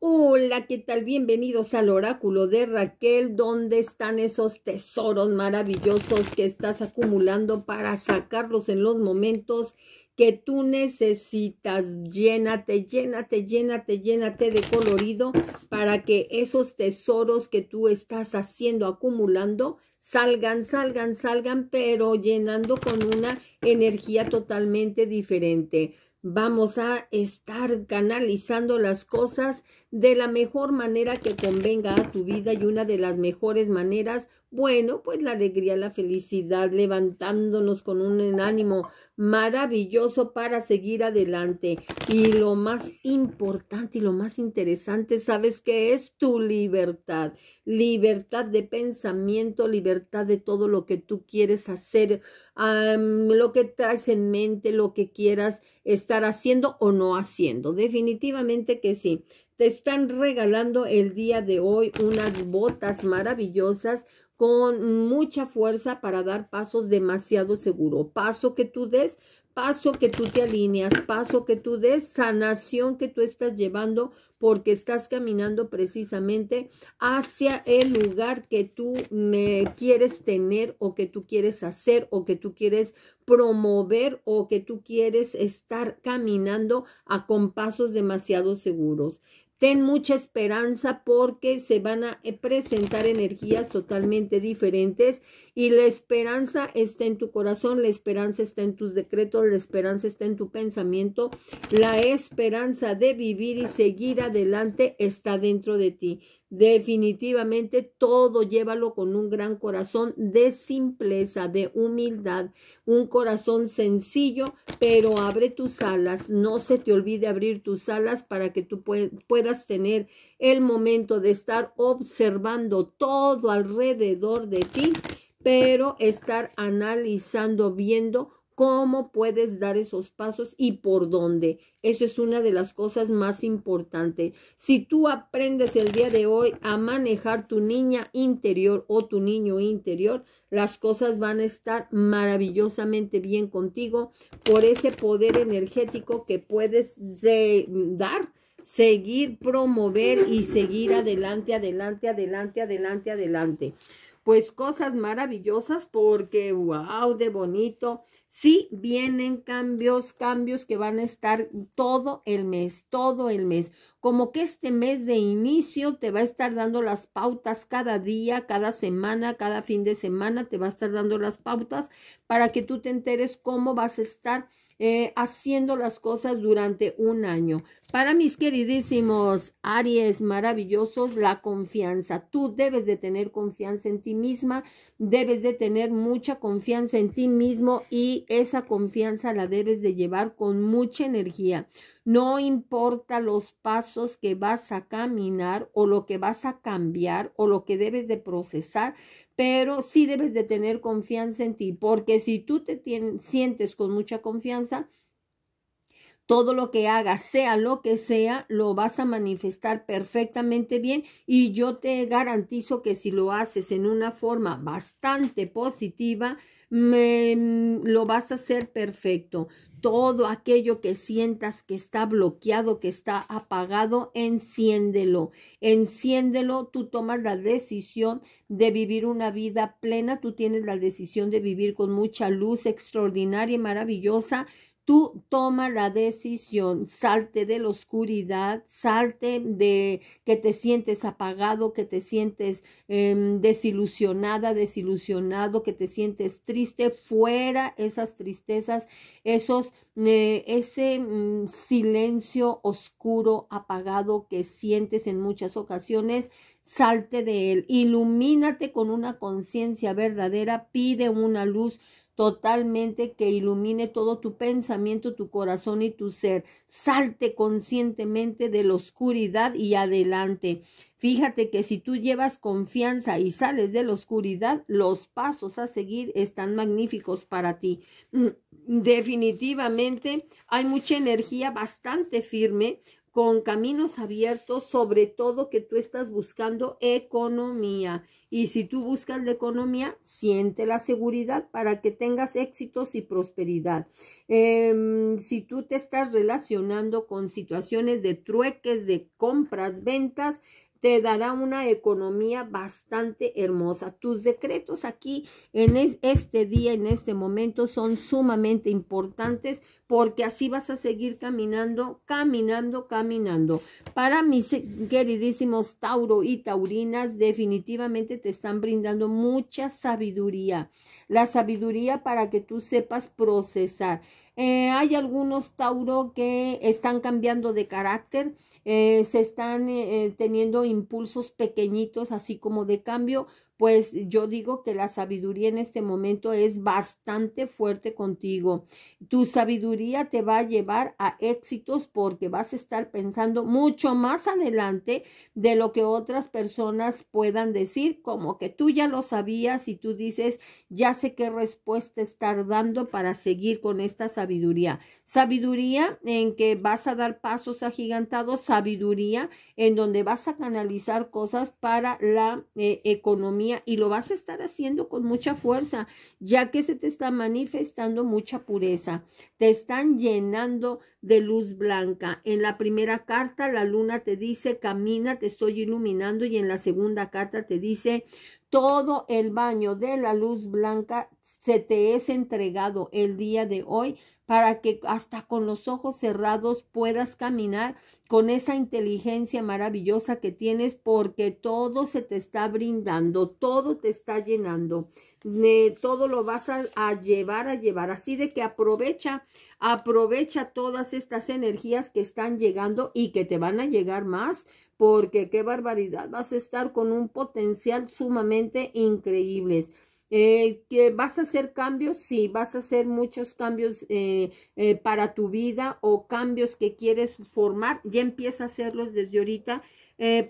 Hola, ¿qué tal? Bienvenidos al oráculo de Raquel. ¿Dónde están esos tesoros maravillosos que estás acumulando para sacarlos en los momentos que tú necesitas? Llénate, llénate, llénate, llénate de colorido para que esos tesoros que tú estás haciendo, acumulando, salgan, salgan, salgan, pero llenando con una energía totalmente diferente vamos a estar canalizando las cosas de la mejor manera que convenga a tu vida y una de las mejores maneras, bueno, pues la alegría, la felicidad, levantándonos con un ánimo maravilloso para seguir adelante. Y lo más importante y lo más interesante, ¿sabes qué? es? Tu libertad. Libertad de pensamiento, libertad de todo lo que tú quieres hacer, lo que traes en mente, lo que quieras estar haciendo o no haciendo. Definitivamente que sí. Te están regalando el día de hoy unas botas maravillosas con mucha fuerza para dar pasos demasiado seguros. Paso que tú des, paso que tú te alineas, paso que tú des, sanación que tú estás llevando porque estás caminando precisamente hacia el lugar que tú me quieres tener o que tú quieres hacer o que tú quieres promover o que tú quieres estar caminando a con pasos demasiado seguros. Ten mucha esperanza porque se van a presentar energías totalmente diferentes y la esperanza está en tu corazón, la esperanza está en tus decretos, la esperanza está en tu pensamiento, la esperanza de vivir y seguir adelante está dentro de ti. Definitivamente todo llévalo con un gran corazón de simpleza, de humildad, un corazón sencillo, pero abre tus alas, no se te olvide abrir tus alas para que tú puedas tener el momento de estar observando todo alrededor de ti pero estar analizando, viendo cómo puedes dar esos pasos y por dónde. Eso es una de las cosas más importantes. Si tú aprendes el día de hoy a manejar tu niña interior o tu niño interior, las cosas van a estar maravillosamente bien contigo por ese poder energético que puedes dar, seguir, promover y seguir adelante, adelante, adelante, adelante, adelante pues cosas maravillosas porque, wow, de bonito. Sí, vienen cambios, cambios que van a estar todo el mes, todo el mes. Como que este mes de inicio te va a estar dando las pautas cada día, cada semana, cada fin de semana, te va a estar dando las pautas para que tú te enteres cómo vas a estar eh, haciendo las cosas durante un año. Para mis queridísimos Aries maravillosos, la confianza. Tú debes de tener confianza en ti misma, debes de tener mucha confianza en ti mismo y esa confianza la debes de llevar con mucha energía. No importa los pasos que vas a caminar o lo que vas a cambiar o lo que debes de procesar, pero sí debes de tener confianza en ti, porque si tú te sientes con mucha confianza, todo lo que hagas, sea lo que sea, lo vas a manifestar perfectamente bien y yo te garantizo que si lo haces en una forma bastante positiva, me, lo vas a hacer perfecto. Todo aquello que sientas que está bloqueado, que está apagado, enciéndelo. Enciéndelo, tú tomas la decisión de vivir una vida plena, tú tienes la decisión de vivir con mucha luz extraordinaria y maravillosa tú toma la decisión, salte de la oscuridad, salte de que te sientes apagado, que te sientes em, desilusionada, desilusionado, que te sientes triste, fuera esas tristezas, esos, eh, ese mm, silencio oscuro, apagado que sientes en muchas ocasiones, salte de él, ilumínate con una conciencia verdadera, pide una luz totalmente que ilumine todo tu pensamiento, tu corazón y tu ser. Salte conscientemente de la oscuridad y adelante. Fíjate que si tú llevas confianza y sales de la oscuridad, los pasos a seguir están magníficos para ti. Mm, definitivamente hay mucha energía bastante firme, con caminos abiertos, sobre todo que tú estás buscando economía. Y si tú buscas la economía, siente la seguridad para que tengas éxitos y prosperidad. Em, si tú te estás relacionando con situaciones de trueques, de compras, ventas, te dará una economía bastante hermosa. Tus decretos aquí en este día, en este momento, son sumamente importantes porque así vas a seguir caminando, caminando, caminando. Para mis queridísimos Tauro y Taurinas, definitivamente te están brindando mucha sabiduría, la sabiduría para que tú sepas procesar. Eh, hay algunos Tauro que están cambiando de carácter, eh, se están eh, teniendo impulsos pequeñitos, así como de cambio, pues yo digo que la sabiduría en este momento es bastante fuerte contigo. Tu sabiduría te va a llevar a éxitos porque vas a estar pensando mucho más adelante de lo que otras personas puedan decir, como que tú ya lo sabías y tú dices, ya sé qué respuesta estar dando para seguir con esta sabiduría. Sabiduría en que vas a dar pasos agigantados, sabiduría en donde vas a canalizar cosas para la eh, economía y lo vas a estar haciendo con mucha fuerza, ya que se te está manifestando mucha pureza. Te están llenando de luz blanca. En la primera carta la luna te dice, camina, te estoy iluminando y en la segunda carta te dice, todo el baño de la luz blanca se te es entregado el día de hoy para que hasta con los ojos cerrados puedas caminar con esa inteligencia maravillosa que tienes porque todo se te está brindando, todo te está llenando, eh, todo lo vas a, a, llevar, a llevar. Así de que aprovecha, aprovecha todas estas energías que están llegando y que te van a llegar más porque qué barbaridad, vas a estar con un potencial sumamente increíble, eh, ¿Que vas a hacer cambios? Sí, vas a hacer muchos cambios eh, eh, para tu vida o cambios que quieres formar. Ya empieza a hacerlos desde ahorita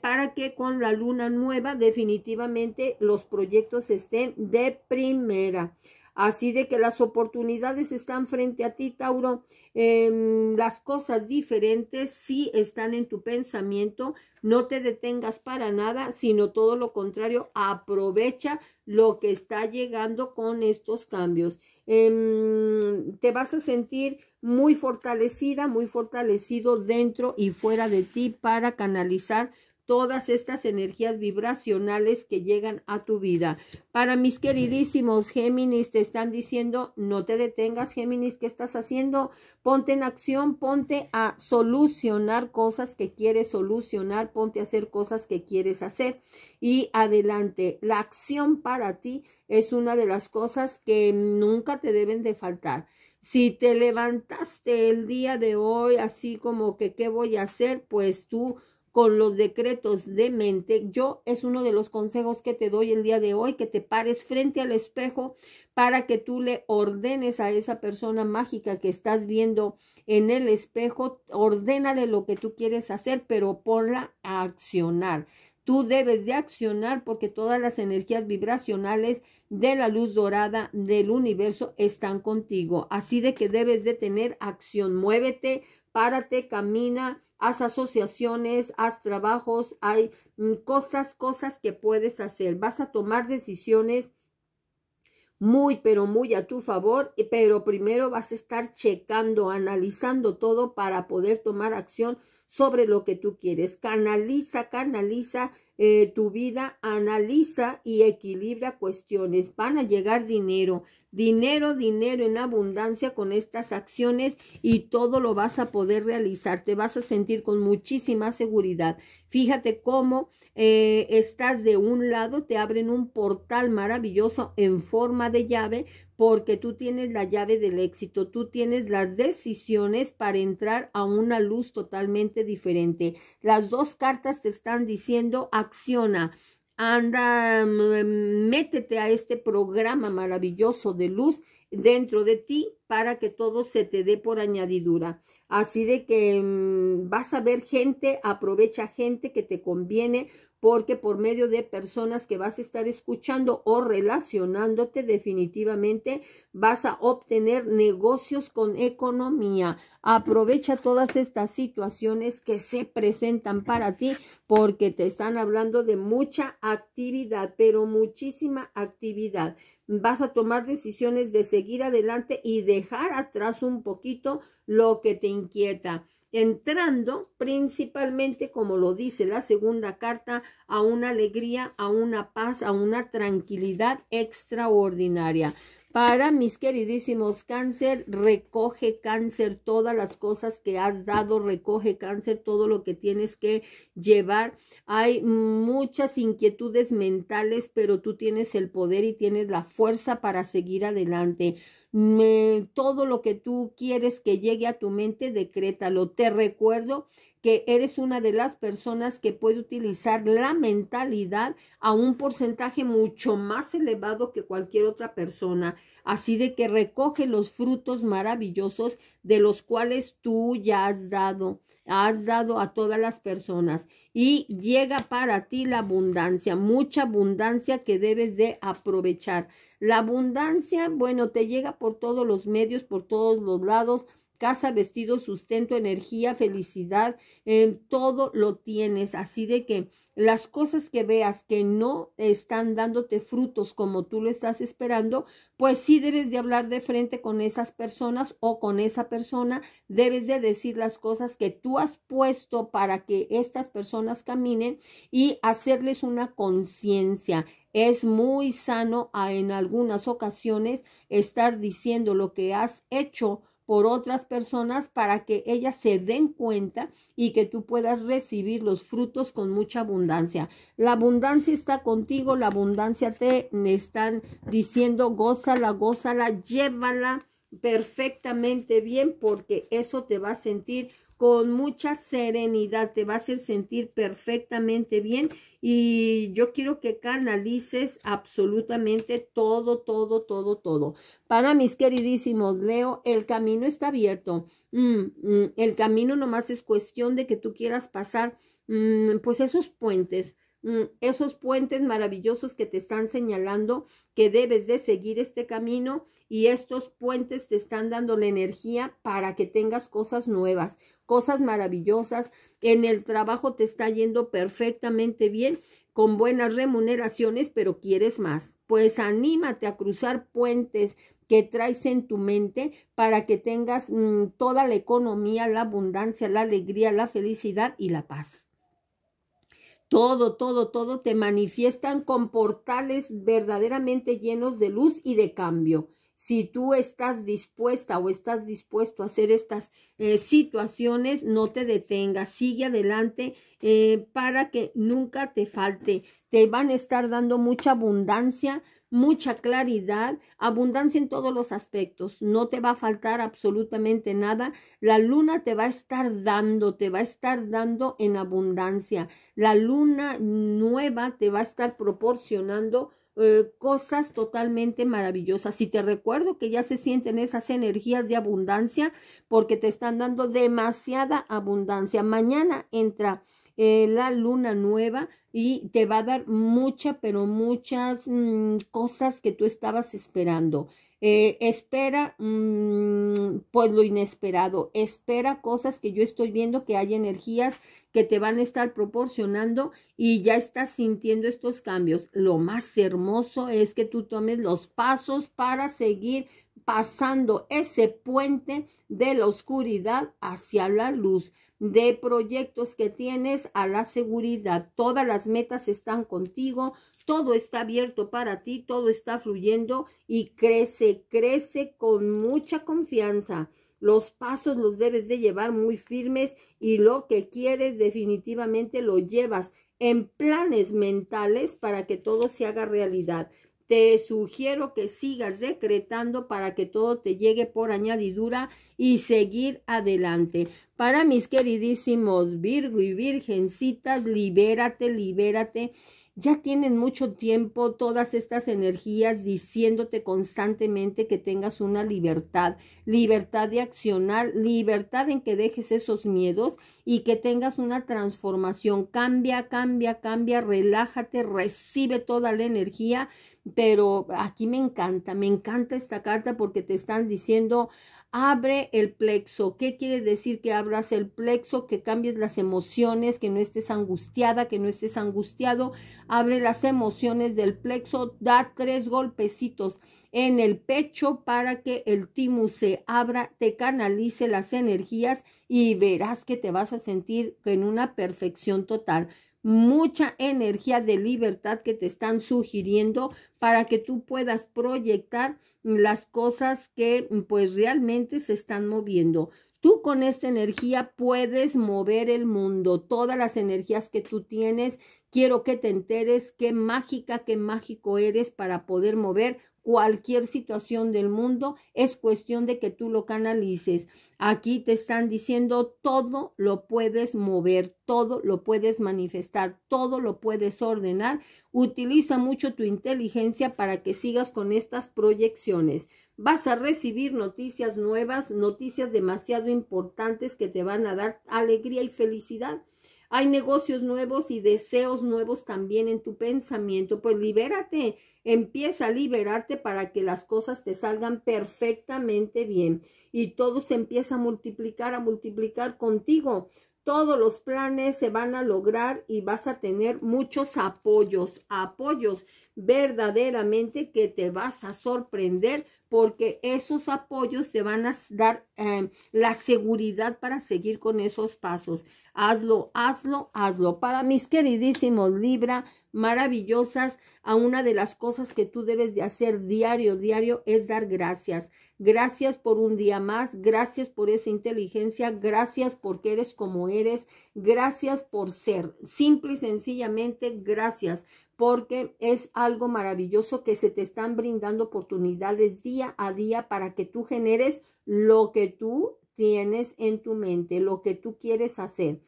para que con la luna nueva definitivamente los proyectos estén de primera. Así de que las oportunidades están frente a ti, Tauro. Em, las cosas diferentes sí están en tu pensamiento. No te detengas para nada, sino todo lo contrario. Aprovecha lo que está llegando con estos cambios. Em, te vas a sentir muy fortalecida, muy fortalecido dentro y fuera de ti para canalizar todas estas energías vibracionales que llegan a tu vida. Para mis queridísimos Géminis, te están diciendo, no te detengas, Géminis, ¿qué estás haciendo? Ponte en acción, ponte a solucionar cosas que quieres solucionar, ponte a hacer cosas que quieres hacer. Y adelante, la acción para ti es una de las cosas que nunca te deben de faltar. Si te levantaste el día de hoy así como que, ¿qué voy a hacer? Pues tú con los decretos de mente, yo es uno de los consejos que te doy el día de hoy, que te pares frente al espejo para que tú le ordenes a esa persona mágica que estás viendo en el espejo, ordénale lo que tú quieres hacer, pero ponla a accionar. Tú debes de accionar porque todas las energías vibracionales de la luz dorada del universo están contigo. Así de que debes de tener acción. Muévete, párate, camina, haz asociaciones, haz trabajos, hay mm, cosas, cosas que puedes hacer. Vas a tomar decisiones muy, pero muy a tu favor, pero primero vas a estar checando, analizando todo para poder tomar acción sobre lo que tú quieres. Canaliza, canaliza eh, tu vida, analiza y equilibra cuestiones. Van a llegar dinero, dinero, dinero en abundancia con estas acciones y todo lo vas a poder realizar. Te vas a sentir con muchísima seguridad. Fíjate cómo eh, estás de un lado, te abren un portal maravilloso en forma de llave porque tú tienes la llave del éxito, tú tienes las decisiones para entrar a una luz totalmente diferente. Las dos cartas te están diciendo acciona anda, mm, em, métete a este programa maravilloso de luz dentro de ti para que todo se te dé por añadidura. Así de que mm, vas a ver gente, aprovecha gente que te conviene, porque por medio de personas que vas a estar escuchando o relacionándote, definitivamente vas a obtener negocios con economía. Aprovecha todas estas situaciones que se presentan para ti porque te están hablando de mucha actividad, pero muchísima actividad vas a tomar decisiones de seguir adelante y dejar atrás un poquito lo que te inquieta, entrando principalmente, como lo dice la segunda carta, a una alegría, a una paz, a una tranquilidad extraordinaria para mis queridísimos cáncer, recoge cáncer todas las cosas que has dado, recoge cáncer todo lo que tienes que llevar. Hay muchas inquietudes mentales, pero tú tienes el poder y tienes la fuerza para seguir adelante. todo lo que tú quieres que llegue a tu mente, decrétalo. Te recuerdo que eres una de las personas que puede utilizar la mentalidad a un porcentaje mucho más elevado que cualquier otra persona. Así de que recoge los frutos maravillosos de los cuales tú ya has dado has dado a todas las personas y llega para ti la abundancia, mucha abundancia que debes de aprovechar. La abundancia, bueno, te llega por todos los medios, por todos los lados, casa, vestido, sustento, energía, felicidad, todo lo tienes. Así de que las cosas que veas que no están dándote frutos como tú lo estás esperando, pues sí debes de hablar de frente con esas personas o con esa persona, debes de decir las cosas que tú has puesto para que estas personas caminen y hacerles una conciencia. Es muy sano a, en algunas ocasiones estar diciendo lo que has hecho por otras personas para que ellas se den cuenta y que tú puedas recibir los frutos con mucha abundancia. La abundancia está contigo, la abundancia te están diciendo, gózala, gózala, llévala perfectamente bien porque eso te va a sentir con mucha serenidad, te va a hacer sentir perfectamente bien y yo quiero que canalices absolutamente todo, todo, todo, todo. Para mis queridísimos, Leo, el camino está abierto. Mm, mm, el camino nomás es cuestión de que tú quieras pasar mm, pues esos puentes, Mm, esos puentes maravillosos que te están señalando que debes de seguir este camino y estos puentes te están dando la energía para que tengas cosas nuevas, cosas maravillosas. En el trabajo te está yendo perfectamente bien, con buenas remuneraciones, pero quieres más. Pues anímate a cruzar puentes que traes en tu mente para que tengas mm, toda la economía, la abundancia, la alegría, la felicidad y la paz todo, todo, todo te manifiestan con portales verdaderamente llenos de luz y de cambio. Si tú estás dispuesta o estás dispuesto a hacer estas eh, situaciones, no te detengas, sigue adelante eh, para que nunca te falte. Te van a estar dando mucha abundancia, mucha claridad, abundancia en todos los aspectos. No te va a faltar absolutamente nada. La luna te va a estar dando, te va a estar dando en abundancia. La luna nueva te va a estar proporcionando eh, cosas totalmente maravillosas. Y te recuerdo que ya se sienten esas energías de abundancia porque te están dando demasiada abundancia. Mañana entra eh, la luna nueva y te va a dar mucha, pero muchas mm, cosas que tú estabas esperando. Eh, espera mm, pues lo inesperado, espera cosas que yo estoy viendo que hay energías que te van a estar proporcionando y ya estás sintiendo estos cambios. Lo más hermoso es que tú tomes los pasos para seguir pasando ese puente de la oscuridad hacia la luz de proyectos que tienes a la seguridad. Todas las metas están contigo, todo está abierto para ti, todo está fluyendo y crece, crece con mucha confianza. Los pasos los debes de llevar muy firmes y lo que quieres definitivamente lo llevas en planes mentales para que todo se haga realidad te sugiero que sigas decretando para que todo te llegue por añadidura y seguir adelante. Para mis queridísimos Virgo y Virgencitas, libérate, libérate. Ya tienen mucho tiempo todas estas energías diciéndote constantemente que tengas una libertad, libertad de accionar, libertad en que dejes esos miedos y que tengas una transformación. Cambia, cambia, cambia, relájate, recibe toda la energía pero aquí me encanta, me encanta esta carta porque te están diciendo, abre el plexo. ¿Qué quiere decir que abras el plexo? Que cambies las emociones, que no estés angustiada, que no estés angustiado. Abre las emociones del plexo, da tres golpecitos en el pecho para que el timo se abra, te canalice las energías y verás que te vas a sentir en una perfección total mucha energía de libertad que te están sugiriendo para que tú puedas proyectar las cosas que pues realmente se están moviendo. Tú con esta energía puedes mover el mundo, todas las energías que tú tienes. Quiero que te enteres qué mágica, qué mágico eres para poder mover cualquier situación del mundo, es cuestión de que tú lo canalices. Aquí te están diciendo todo lo puedes mover, todo lo puedes manifestar, todo lo puedes ordenar. Utiliza mucho tu inteligencia para que sigas con estas proyecciones. Vas a recibir noticias nuevas, noticias demasiado importantes que te van a dar alegría y felicidad. Hay negocios nuevos y deseos nuevos también en tu pensamiento. Pues libérate Empieza a liberarte para que las cosas te salgan perfectamente bien y todo se empieza a multiplicar, a multiplicar contigo. Todos los planes se van a lograr y vas a tener muchos apoyos, apoyos verdaderamente que te vas a sorprender porque esos apoyos te van a dar eh, la seguridad para seguir con esos pasos. Hazlo, hazlo, hazlo. Para mis queridísimos Libra, maravillosas, a una de las cosas que tú debes de hacer diario, diario, es dar gracias. Gracias por un día más, gracias por esa inteligencia, gracias porque eres como eres, gracias por ser. Simple y sencillamente, gracias porque es algo maravilloso que se te están brindando oportunidades día a día para que tú generes lo que tú tienes en tu mente, lo que tú quieres hacer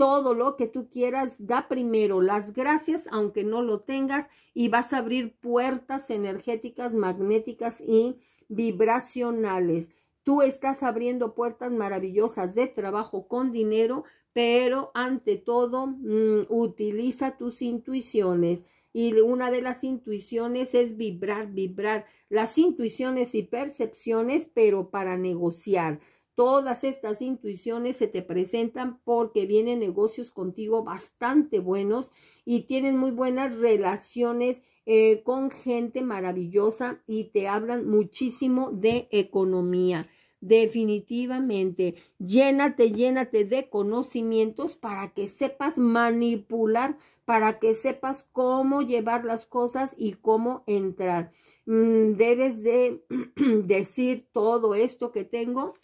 todo lo que tú quieras, da primero las gracias, aunque no lo tengas, y vas a abrir puertas energéticas, magnéticas y vibracionales. Tú estás abriendo puertas maravillosas de trabajo con dinero, pero ante todo mm, utiliza tus intuiciones. Y una de las intuiciones es vibrar, vibrar. Las intuiciones y percepciones, pero para negociar. Todas estas intuiciones se te presentan porque vienen negocios contigo bastante buenos y tienen muy buenas relaciones eh, con gente maravillosa y te hablan muchísimo de economía. Definitivamente, llénate, llénate de conocimientos para que sepas manipular, para que sepas cómo llevar las cosas y cómo entrar. Mm, debes de decir todo esto que tengo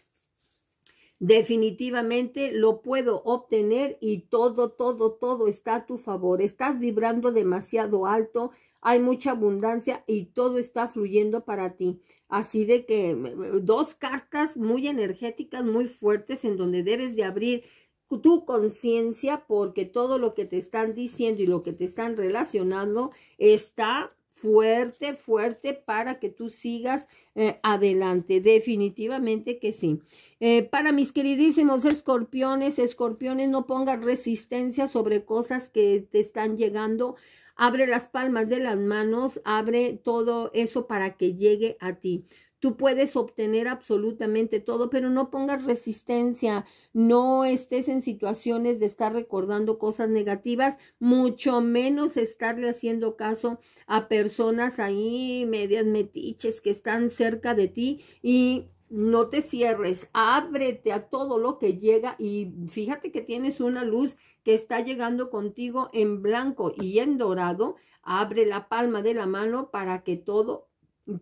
Definitivamente lo puedo obtener y todo, todo, todo está a tu favor. Estás vibrando demasiado alto, hay mucha abundancia y todo está fluyendo para ti. Así de que dos cartas muy energéticas, muy fuertes, en donde debes de abrir tu conciencia porque todo lo que te están diciendo y lo que te están relacionando está fuerte, fuerte para que tú sigas eh, adelante. Definitivamente que sí. Eh, para mis queridísimos escorpiones, escorpiones, no pongas resistencia sobre cosas que te están llegando. Abre las palmas de las manos, abre todo eso para que llegue a ti. Tú puedes obtener absolutamente todo, pero no pongas resistencia, no estés en situaciones de estar recordando cosas negativas, mucho menos estarle haciendo caso a personas ahí medias metiches que están cerca de ti y no te cierres, ábrete a todo lo que llega y fíjate que tienes una luz que está llegando contigo en blanco y en dorado. Abre la palma de la mano para que todo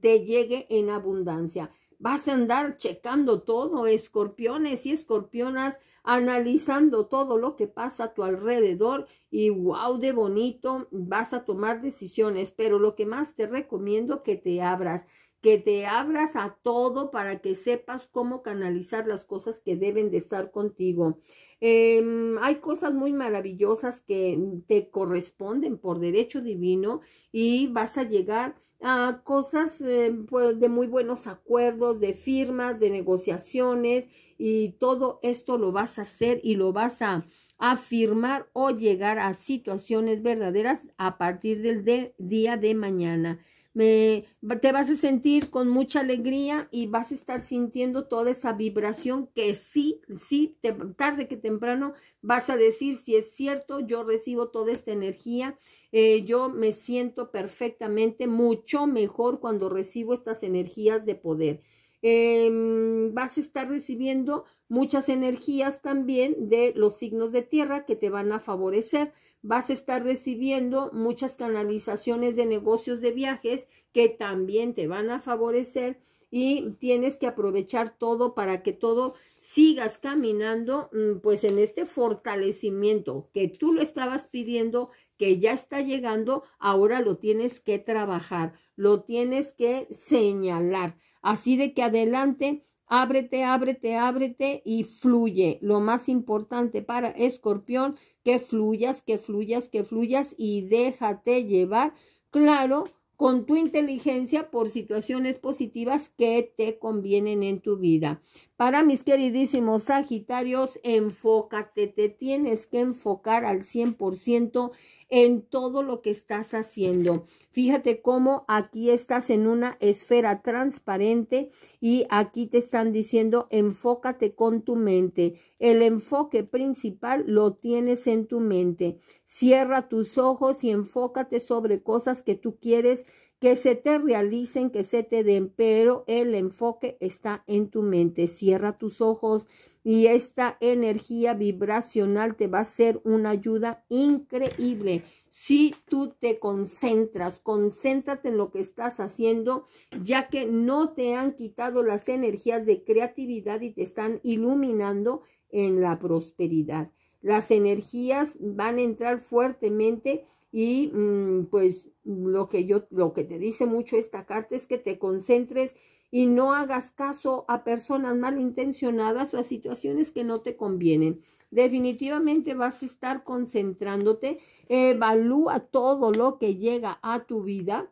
te llegue en abundancia. Vas a andar checando todo, escorpiones y escorpionas, analizando todo lo que pasa a tu alrededor y wow, de bonito, vas a tomar decisiones, pero lo que más te recomiendo que te abras, que te abras a todo para que sepas cómo canalizar las cosas que deben de estar contigo. Em, hay cosas muy maravillosas que te corresponden por derecho divino y vas a llegar cosas eh, pues, de muy buenos acuerdos, de firmas, de negociaciones y todo esto lo vas a hacer y lo vas a afirmar o llegar a situaciones verdaderas a partir del día de mañana. Me, te vas a sentir con mucha alegría y vas a estar sintiendo toda esa vibración que sí, sí, tarde que temprano vas a decir si es cierto, yo recibo toda esta energía eh, yo me siento perfectamente mucho mejor cuando recibo estas energías de poder. Em, vas a estar recibiendo muchas energías también de los signos de tierra que te van a favorecer. Vas a estar recibiendo muchas canalizaciones de negocios de viajes que también te van a favorecer y tienes que aprovechar todo para que todo sigas caminando mm, pues en este fortalecimiento que tú lo estabas pidiendo, que ya está llegando, ahora lo tienes que trabajar, lo tienes que señalar. Así de que adelante, ábrete, ábrete, ábrete y fluye. Lo más importante para escorpión, que fluyas, que fluyas, que fluyas y déjate llevar. Claro, con tu inteligencia por situaciones positivas que te convienen en tu vida. Para mis queridísimos Sagitarios, enfócate, te tienes que enfocar al 100% en todo lo que estás haciendo. Fíjate cómo aquí estás en una esfera transparente y aquí te están diciendo enfócate con tu mente. El enfoque principal lo tienes en tu mente. Cierra tus ojos y enfócate sobre cosas que tú quieres que se te realicen, que se te den, pero el enfoque está en tu mente. Cierra tus ojos y esta energía vibracional te va a ser una ayuda increíble. Si tú te concentras, concéntrate en lo que estás haciendo, ya que no te han quitado las energías de creatividad y te están iluminando en la prosperidad. Las energías van a entrar fuertemente y mm, pues lo que yo, lo que te dice mucho esta carta es que te concentres y no hagas caso a personas malintencionadas o a situaciones que no te convienen. Definitivamente vas a estar concentrándote, evalúa todo lo que llega a tu vida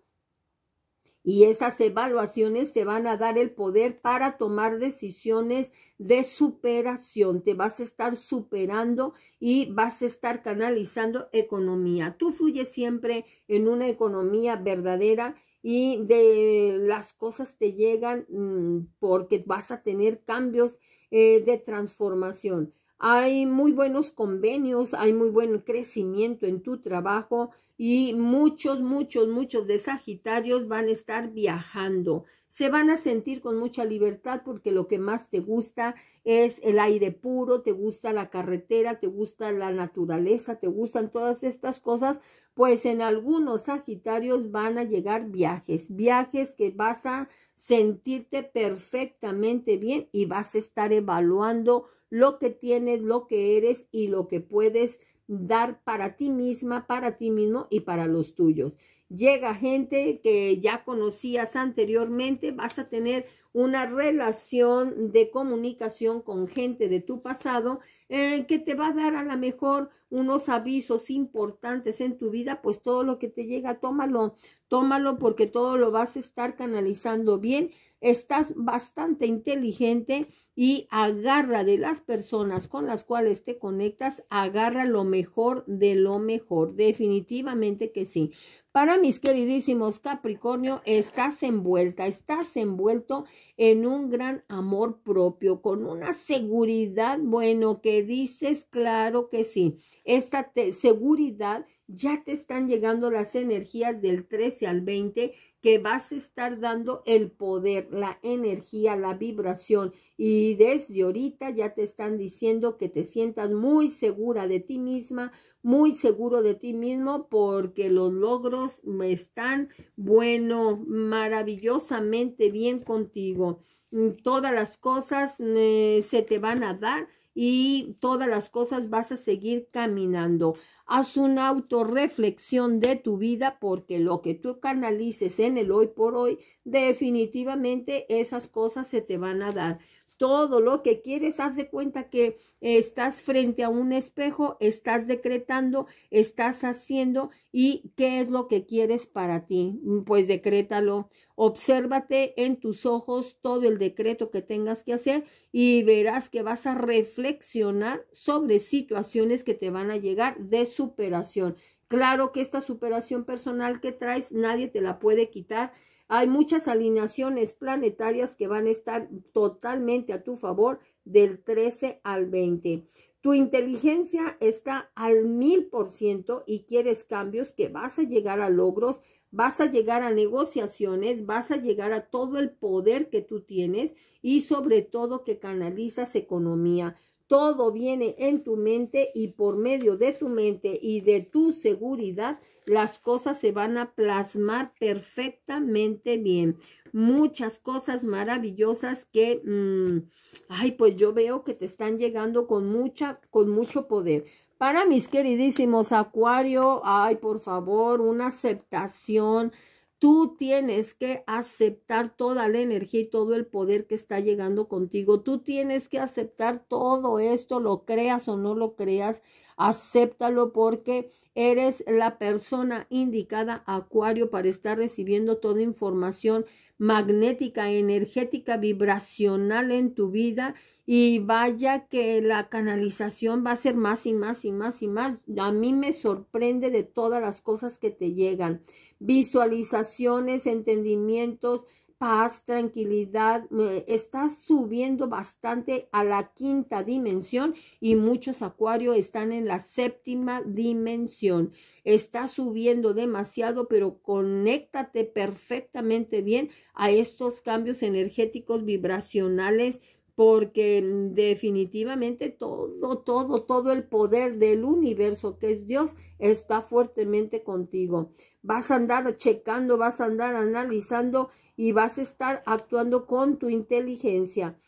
y esas evaluaciones te van a dar el poder para tomar decisiones de superación. Te vas a estar superando y vas a estar canalizando economía. Tú fluyes siempre en una economía verdadera y de las cosas te llegan mm, porque vas a tener cambios eh, de transformación hay muy buenos convenios, hay muy buen crecimiento en tu trabajo y muchos, muchos, muchos de Sagitarios van a estar viajando. Se van a sentir con mucha libertad porque lo que más te gusta es el aire puro, te gusta la carretera, te gusta la naturaleza, te gustan todas estas cosas, pues en algunos Sagitarios van a llegar viajes, viajes que vas a sentirte perfectamente bien y vas a estar evaluando lo que tienes, lo que eres y lo que puedes dar para ti misma, para ti mismo y para los tuyos. Llega gente que ya conocías anteriormente, vas a tener una relación de comunicación con gente de tu pasado eh, que te va a dar a lo mejor unos avisos importantes en tu vida, pues todo lo que te llega, tómalo, tómalo porque todo lo vas a estar canalizando bien estás bastante inteligente y agarra de las personas con las cuales te conectas, agarra lo mejor de lo mejor. Definitivamente que sí. Para mis queridísimos Capricornio, estás envuelta, estás envuelto en un gran amor propio, con una seguridad, bueno, que dices, claro que sí. Esta seguridad ya te están llegando las energías del 13 al 20 que vas a estar dando el poder, la energía, la vibración. Y desde ahorita ya te están diciendo que te sientas muy segura de ti misma, muy seguro de ti mismo, porque los logros están, bueno, maravillosamente bien contigo. Mm, todas las cosas eh, se te van a dar y todas las cosas vas a seguir caminando. Haz una autorreflexión de tu vida porque lo que tú canalices en el hoy por hoy, definitivamente esas cosas se te van a dar. Todo lo que quieres, haz de cuenta que estás frente a un espejo, estás decretando, estás haciendo y qué es lo que quieres para ti. Pues decrétalo, Obsérvate en tus ojos todo el decreto que tengas que hacer y verás que vas a reflexionar sobre situaciones que te van a llegar de superación. Claro que esta superación personal que traes nadie te la puede quitar. Hay muchas alineaciones planetarias que van a estar totalmente a tu favor del 13 al 20. Tu inteligencia está al mil por ciento y quieres cambios que vas a llegar a logros, vas a llegar a negociaciones, vas a llegar a todo el poder que tú tienes y sobre todo que canalizas economía. Todo viene en tu mente y por medio de tu mente y de tu seguridad, las cosas se van a plasmar perfectamente bien. Muchas cosas maravillosas que, mm, ay, pues yo veo que te están llegando con, mucha, con mucho poder. Para mis queridísimos Acuario, ay, por favor, una aceptación. Tú tienes que aceptar toda la energía y todo el poder que está llegando contigo. Tú tienes que aceptar todo esto, lo creas o no lo creas. Acéptalo porque eres la persona indicada, Acuario, para estar recibiendo toda información magnética, energética, vibracional en tu vida y vaya que la canalización va a ser más y más y más y más. A mí me sorprende de todas las cosas que te llegan. Visualizaciones, entendimientos, paz, tranquilidad. Eh, estás subiendo bastante a la quinta dimensión y muchos acuarios están en la séptima dimensión. Estás subiendo demasiado, pero conéctate perfectamente bien a estos cambios energéticos vibracionales porque definitivamente todo, todo, todo el poder del universo que es Dios está fuertemente contigo. Vas a andar checando, vas a andar analizando y vas a estar actuando con tu inteligencia.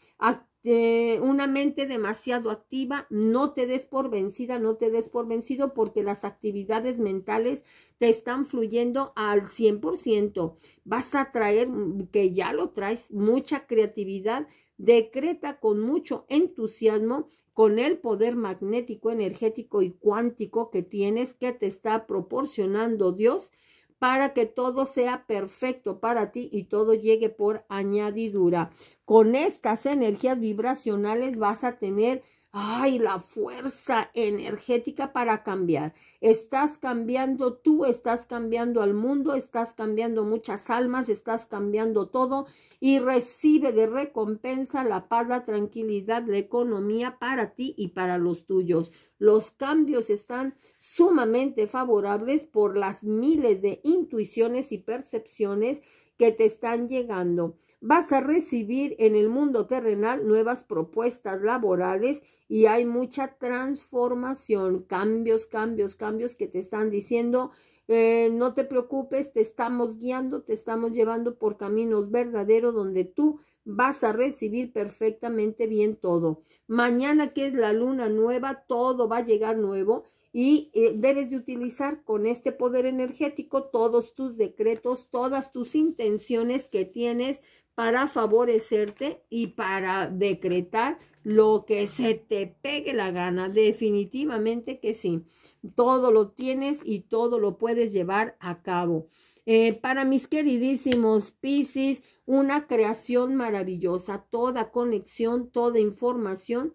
Eh, una mente demasiado activa, no te des por vencida, no te des por vencido porque las actividades mentales te están fluyendo al 100%. Vas a traer, que ya lo traes, mucha creatividad decreta con mucho entusiasmo con el poder magnético, energético y cuántico que tienes, que te está proporcionando Dios, para que todo sea perfecto para ti y todo llegue por añadidura. Con estas energías vibracionales vas a tener ay, la fuerza energética para cambiar. Estás cambiando tú, estás cambiando al mundo, estás cambiando muchas almas, estás cambiando todo y recibe de recompensa la paz, la tranquilidad, la economía para ti y para los tuyos. Los cambios están sumamente favorables por las miles de intuiciones y percepciones que te están llegando vas a recibir en el mundo terrenal nuevas propuestas laborales y hay mucha transformación, cambios, cambios, cambios que te están diciendo, eh, no te preocupes, te estamos guiando, te estamos llevando por caminos verdaderos donde tú vas a recibir perfectamente bien todo. Mañana que es la luna nueva, todo va a llegar nuevo y eh, debes de utilizar con este poder energético todos tus decretos, todas tus intenciones que tienes para favorecerte y para decretar lo que se te pegue la gana. Definitivamente que sí. Todo lo tienes y todo lo puedes llevar a cabo. Eh, para mis queridísimos Pisces, una creación maravillosa, toda conexión, toda información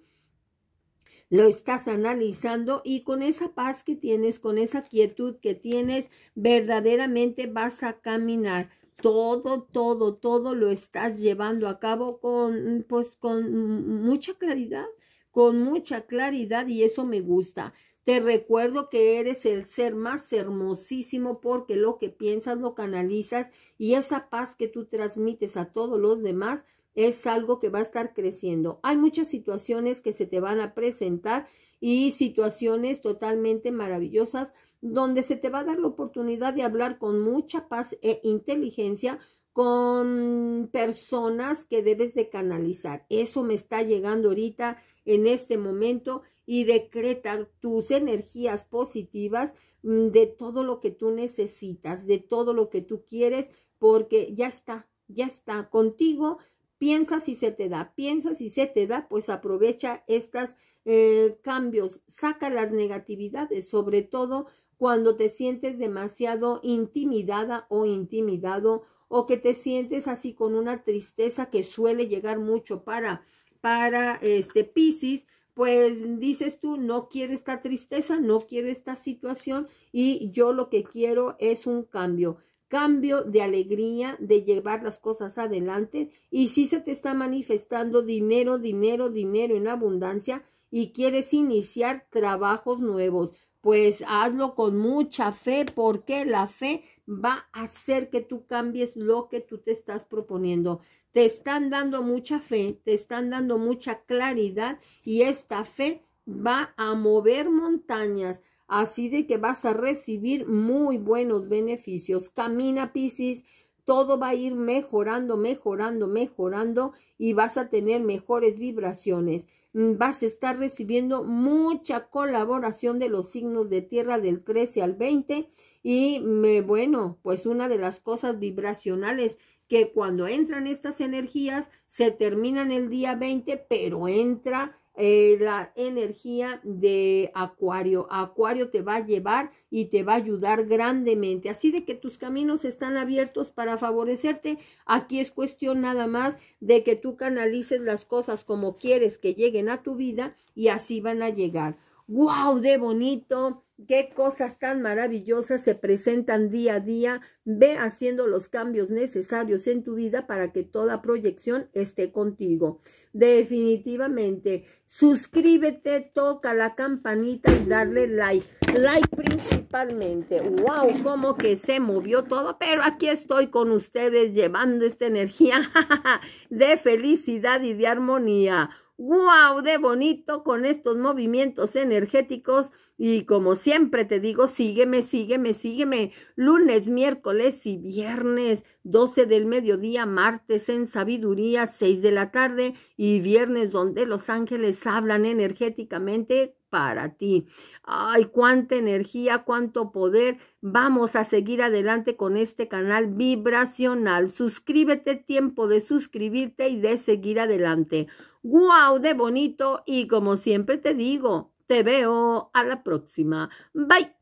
lo estás analizando y con esa paz que tienes, con esa quietud que tienes, verdaderamente vas a caminar todo, todo, todo lo estás llevando a cabo con, pues, con mucha claridad, con mucha claridad y eso me gusta. Te recuerdo que eres el ser más hermosísimo porque lo que piensas lo canalizas y esa paz que tú transmites a todos los demás es algo que va a estar creciendo. Hay muchas situaciones que se te van a presentar y situaciones totalmente maravillosas donde se te va a dar la oportunidad de hablar con mucha paz e inteligencia con personas que debes de canalizar. Eso me está llegando ahorita en este momento y decreta tus energías positivas mm, de todo lo que tú necesitas, de todo lo que tú quieres, porque ya está, ya está contigo. Piensa si se te da, piensa si se te da, pues aprovecha estos eh, cambios, saca las negatividades, sobre todo cuando te sientes demasiado intimidada o intimidado o que te sientes así con una tristeza que suele llegar mucho para para este Piscis, pues dices tú, no quiero esta tristeza, no quiero esta situación y yo lo que quiero es un cambio cambio de alegría, de llevar las cosas adelante. Y si se te está manifestando dinero, dinero, dinero en abundancia y quieres iniciar trabajos nuevos, pues hazlo con mucha fe, porque la fe va a hacer que tú cambies lo que tú te estás proponiendo. Te están dando mucha fe, te están dando mucha claridad y esta fe va a mover montañas. Así de que vas a recibir muy buenos beneficios. Camina, Piscis todo va a ir mejorando, mejorando, mejorando y vas a tener mejores vibraciones. Mm, vas a estar recibiendo mucha colaboración de los signos de tierra del 13 al 20 y bueno, pues una de las cosas vibracionales que cuando entran estas energías se terminan el día 20, pero entra eh, la energía de Acuario. Acuario te va a llevar y te va a ayudar grandemente. Así de que tus caminos están abiertos para favorecerte. Aquí es cuestión nada más de que tú canalices las cosas como quieres que lleguen a tu vida y así van a llegar. ¡Wow! ¡De bonito! qué cosas tan maravillosas se presentan día a día. Ve haciendo los cambios necesarios en tu vida para que toda proyección esté contigo. Definitivamente, suscríbete, toca la campanita y darle like. Like principalmente. ¡Wow! Como que se movió todo, pero aquí estoy con ustedes llevando esta energía de felicidad y de armonía wow de bonito con estos movimientos energéticos y como siempre te digo, sígueme, sígueme, sígueme. Lunes, miércoles y viernes, 12 del mediodía, martes en sabiduría, 6 de la tarde y viernes donde los ángeles hablan energéticamente para ti. Ay, cuánta energía, cuánto poder. Vamos a seguir adelante con este canal vibracional. Suscríbete, tiempo de suscribirte y de seguir adelante. ¡Guau de bonito! Y como siempre te digo, te veo a la próxima. Bye.